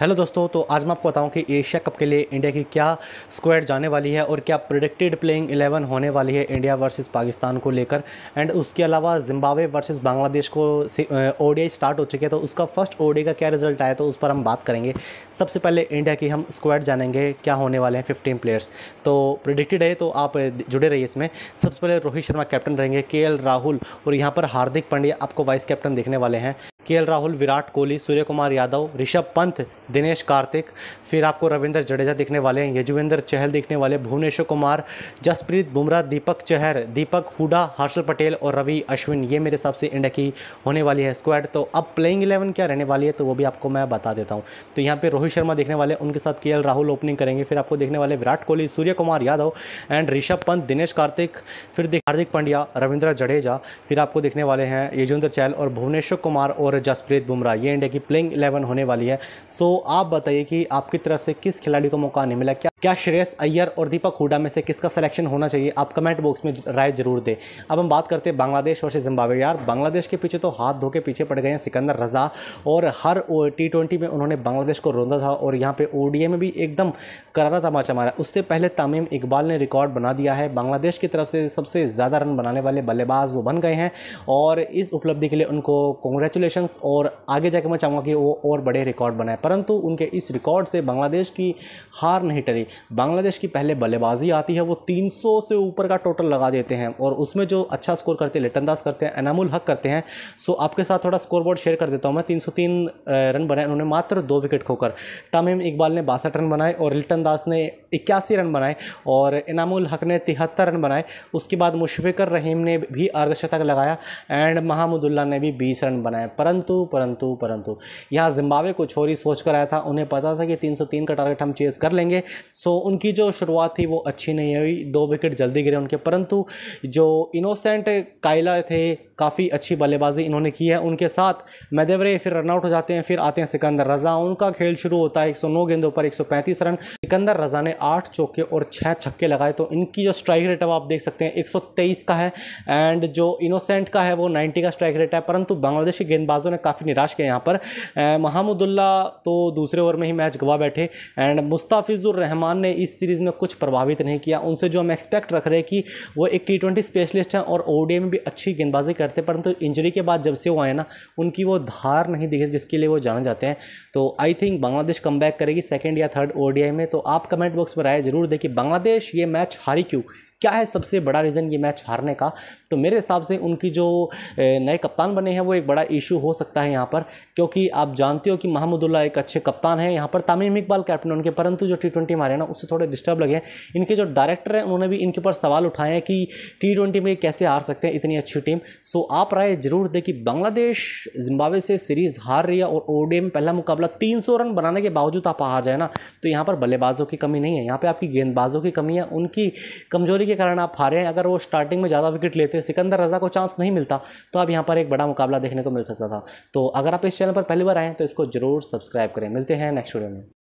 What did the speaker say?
hello दोस्तों तो आज मैं आपको बताऊं कि एशिया कप के लिए इंडिया की क्या स्क्वाड जाने वाली है और क्या प्रिडिक्टेड प्लेइंग 11 होने वाली है इंडिया वर्सेस पाकिस्तान को लेकर एंड उसके अलावा जिम्बाब्वे वर्सेस बांग्लादेश को ओडे स्टार्ट हो चुके हैं तो उसका फर्स्ट ओडे का क्या रिजल्ट आया तो उस पर हम बात करेंगे सबसे पहले इंडिया की हम स्क्वाड जानेंगे क्या होने वाले हैं फिफ्टीन प्लेयर्स तो प्रिडिक्टेड है तो आप जुड़े रहिए इसमें सबसे पहले रोहित शर्मा कैप्टन रहेंगे के राहुल और यहाँ पर हार्दिक पांड्या आपको वाइस कैप्टन देखने वाले हैं के राहुल विराट कोहली सूर्य कुमार यादव ऋषभ पंत दिनेश कार्तिक फिर आपको रविंद्र जडेजा दिखने वाले हैं यजुवेंद्र चहल दिखने वाले भुवनेश्वर कुमार जसप्रीत बुमराह दीपक चहर दीपक हुडा हर्षल पटेल और रवि अश्विन ये मेरे हिसाब से इंडिया की होने वाली है स्क्वाड तो अब प्लेइंग इलेवन क्या रहने वाली है तो वो भी आपको मैं बता देता हूँ तो यहाँ पर रोहित शर्मा देखने वाले उनके साथ के राहुल ओपनिंग करेंगे फिर आपको देखने वाले विराट कोहली सूर्य कुमार यादव एंड ऋषभ पंत दिनेश कार्तिक फिर हार्दिक पांड्या रविंद्र जडेजा फिर आपको देखने वाले हैं यजुवेंद्र चहल और भुवनेश्वर कुमार और और जसप्रीत बुमराह ये इंडिया की प्लेइंग इलेवन होने वाली है सो आप बताइए कि आपकी तरफ से किस खिलाड़ी को मौका नहीं मिला क्या क्या श्रेयस अय्यर और दीपक हुडा में से किसका सिलेक्शन होना चाहिए आप कमेंट बॉक्स में राय जरूर दें अब हम बात करते हैं बांग्लादेश वर्ष जिम्बावे यार बांग्लादेश के पीछे तो हाथ धो के पीछे पड़ गए हैं सिकंदर रजा और हर टी ट्वेंटी में उन्होंने बांग्लादेश को रोंदा था और यहाँ पे ओ में भी एकदम करारा तमाचा मारा उससे पहले तमीम इकबाल ने रिकॉर्ड बना दिया है बांग्लादेश की तरफ से सबसे ज़्यादा रन बनाने वाले बल्लेबाज वो बन गए हैं और इस उपलब्धि के लिए उनको कॉन्ग्रेचुलेशन और आगे जाकर मैं चाहूँगा कि वो और बड़े रिकॉर्ड बनाए परंतु उनके इस रिकॉर्ड से बांग्लादेश की हार नहीं टली बांग्लादेश की पहले बल्लेबाजी आती है वो 300 से ऊपर का टोटल लगा देते हैं और उसमें जो अच्छा स्कोर करते हैं लिटन दास करते हैं अनामुल हक करते हैं सो आपके साथ थोड़ा स्कोरबोर्ड शेयर कर देता हूँ मैं तीन रन बनाए उन्होंने मात्र दो विकेट खोकर तमिम इकबाल ने बासठ रन बनाए और लिटन दास ने इक्यासी रन बनाए और इनामुल हक ने तिहत्तर रन बनाए उसके बाद मुशफ़िकर रहीम ने भी अर्धशतक लगाया एंड महमूदुल्ला ने भी बीस रन बनाए परंतु परंतु परंतु यहाँ जिम्बावे को छोरी सोचकर आया था उन्हें पता था कि 303 का टारगेट हम चेस कर लेंगे सो उनकी जो शुरुआत थी वो अच्छी नहीं हुई दो विकेट जल्दी गिरे उनके परंतु जो इनोसेंट कायला थे काफ़ी अच्छी बल्लेबाजी इन्होंने की है उनके साथ मैदेवरे फिर रनआउट हो जाते हैं फिर आते हैं सिकंदर रजा उनका खेल शुरू होता है 109 गेंदों पर 135 रन सिकंदर रजा ने आठ चौके और छः छक्के लगाए तो इनकी जो स्ट्राइक रेट है आप देख सकते हैं 123 का है एंड जो इनोसेंट का है वो 90 का स्ट्राइक रेट है परंतु बांग्लादेशी गेंदबाजों ने काफ़ी निराश किया यहाँ पर महमूदुल्ला तो दूसरे ओवर में ही मैच गवा बैठे एंड मुस्ताफिजुर रहमान उस्मान ने इस सीरीज़ में कुछ प्रभावित नहीं किया उनसे जो हम एक्सपेक्ट रख रहे हैं कि वो एक टी ट्वेंटी स्पेशलिस्ट हैं और ओ में भी अच्छी गेंदबाजी करते हैं परंतु इंजरी के बाद जब से वो आए ना उनकी वो धार नहीं दिख रही जिसके लिए वो जाना जाते हैं तो आई थिंक बांग्लादेश कम करेगी सेकेंड या थर्ड ओ में तो आप कमेंट बॉक्स में राय जरूर दें कि बांग्लादेश ये मैच हारी क्यों क्या है सबसे बड़ा रीज़न ये मैच हारने का तो मेरे हिसाब से उनकी जो नए कप्तान बने हैं वो एक बड़ा इशू हो सकता है यहाँ पर क्योंकि आप जानते हो कि महमूदुल्ला एक अच्छे कप्तान हैं यहाँ पर तामीम इकबाल कैप्टन उनके परंतु जो टी ट्वेंटी मारे ना उससे थोड़े डिस्टर्ब लगे इनके जो डायरेक्टर हैं उन्होंने भी इनके ऊपर सवाल उठाए हैं कि टी ट्वेंटी में कैसे हार सकते हैं इतनी अच्छी टीम सो आप राय जरूर दें कि बांग्लादेश जिम्बावे से सीरीज़ हार रही है और ओडे में पहला मुकाबला तीन रन बनाने के बावजूद आप हार जाए ना तो यहाँ पर बल्लेबाजों की कमी नहीं है यहाँ पर आपकी गेंदबाजों की कमी है उनकी कमजोरी के कारण आप हारे हैं अगर वो स्टार्टिंग में ज़्यादा विकेट लेते सिकंदर रजा को चांस नहीं मिलता तो आप यहाँ पर एक बड़ा मुकाबला देखने को मिल सकता था तो अगर आप इस चैनल पर पहली बार आएँ तो इसको जरूर सब्सक्राइब करें मिलते हैं नेक्स्ट वीडियो में